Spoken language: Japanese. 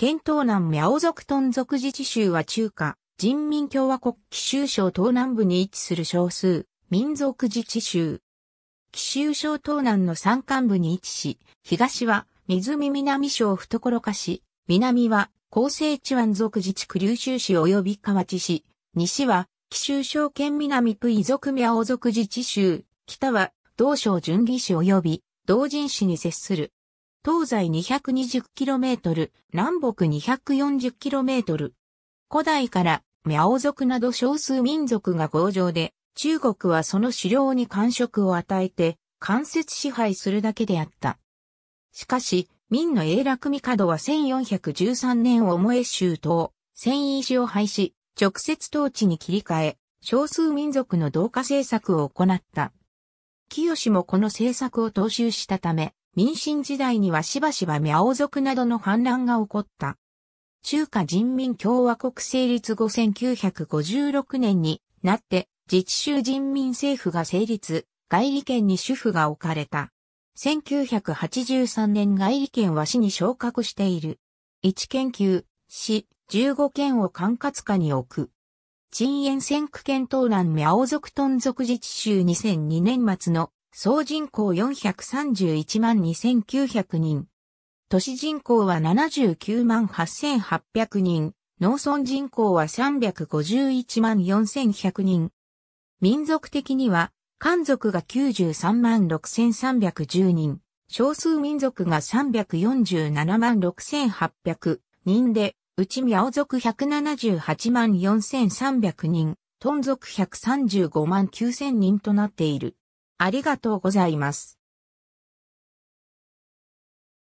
県東南ミャオ族トン族自治州は中華、人民共和国貴州省東南部に位置する少数、民族自治州。貴州省東南の山間部に位置し、東は湖南省懐かし、南は厚生地湾族自治区琉州市及び河内市、西は貴州省県南プイ族ミャオ族自治州、北は同省順義市及び同人市に接する。東西 220km、南北 240km。古代から苗族など少数民族が合上で、中国はその狩猟に感触を与えて、間接支配するだけであった。しかし、明の永楽帝は1413年を萌え周東、戦意市を廃止、直接統治に切り替え、少数民族の同化政策を行った。清もこの政策を踏襲したため、民進時代にはしばしばミャオ族などの反乱が起こった。中華人民共和国成立後1956年になって自治州人民政府が成立、外理権に主婦が置かれた。1983年外理権は市に昇格している。1研究、市、15県を管轄下に置く。陳延先区県東南ミャオ族トン族自治州2002年末の総人口431万2900人。都市人口は79万8800人。農村人口は351万4100人。民族的には、漢族が93万6310人、少数民族が347万6800人で、うちミャオ族178万4300人、トン族135万9000人となっている。ありがとうございます。